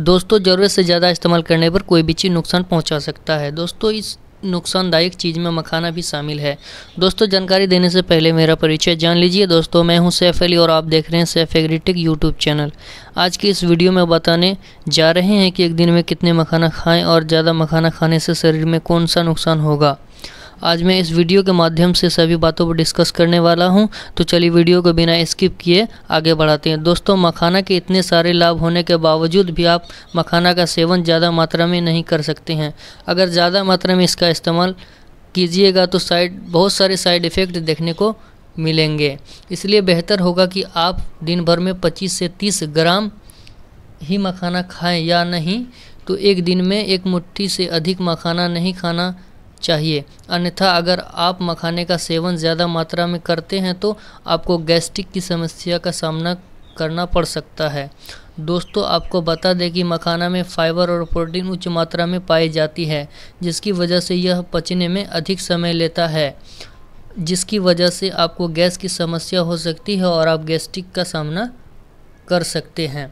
दोस्तों ज़रूरत से ज़्यादा इस्तेमाल करने पर कोई भी चीज़ नुकसान पहुंचा सकता है दोस्तों इस नुकसानदायक चीज़ में मखाना भी शामिल है दोस्तों जानकारी देने से पहले मेरा परिचय जान लीजिए दोस्तों मैं हूं सैफ अली और आप देख रहे हैं सैफ एग्रीटिक यूट्यूब चैनल आज की इस वीडियो में बताने जा रहे हैं कि एक दिन में कितने मखाना खाएँ और ज़्यादा मखाना खाने से शरीर में कौन सा नुकसान होगा आज मैं इस वीडियो के माध्यम से सभी बातों पर डिस्कस करने वाला हूँ तो चलिए वीडियो को बिना स्किप किए आगे बढ़ाते हैं दोस्तों मखाना के इतने सारे लाभ होने के बावजूद भी आप मखाना का सेवन ज़्यादा मात्रा में नहीं कर सकते हैं अगर ज़्यादा मात्रा में इसका इस्तेमाल कीजिएगा तो साइड बहुत सारे साइड इफ़ेक्ट देखने को मिलेंगे इसलिए बेहतर होगा कि आप दिन भर में 25 से 30 ग्राम ही मखाना खाएं या नहीं तो एक दिन में एक मुट्ठी से अधिक मखाना नहीं खाना चाहिए अन्यथा अगर आप मखाने का सेवन ज़्यादा मात्रा में करते हैं तो आपको गैस्ट्रिक की समस्या का सामना करना पड़ सकता है दोस्तों आपको बता दें कि मखाना में फाइबर और प्रोटीन उच्च मात्रा में पाई जाती है जिसकी वजह से यह पचने में अधिक समय लेता है जिसकी वजह से आपको गैस की समस्या हो सकती है और आप गैस्ट्रिक का सामना कर सकते हैं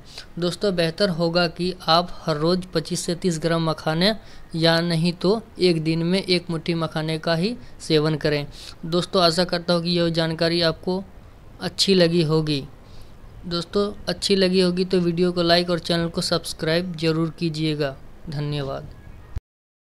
दोस्तों बेहतर होगा कि आप हर रोज़ 25 से 30 ग्राम मखाने या नहीं तो एक दिन में एक मुट्ठी मखाने का ही सेवन करें दोस्तों आशा करता हूँ कि यह जानकारी आपको अच्छी लगी होगी दोस्तों अच्छी लगी होगी तो वीडियो को लाइक और चैनल को सब्सक्राइब ज़रूर कीजिएगा धन्यवाद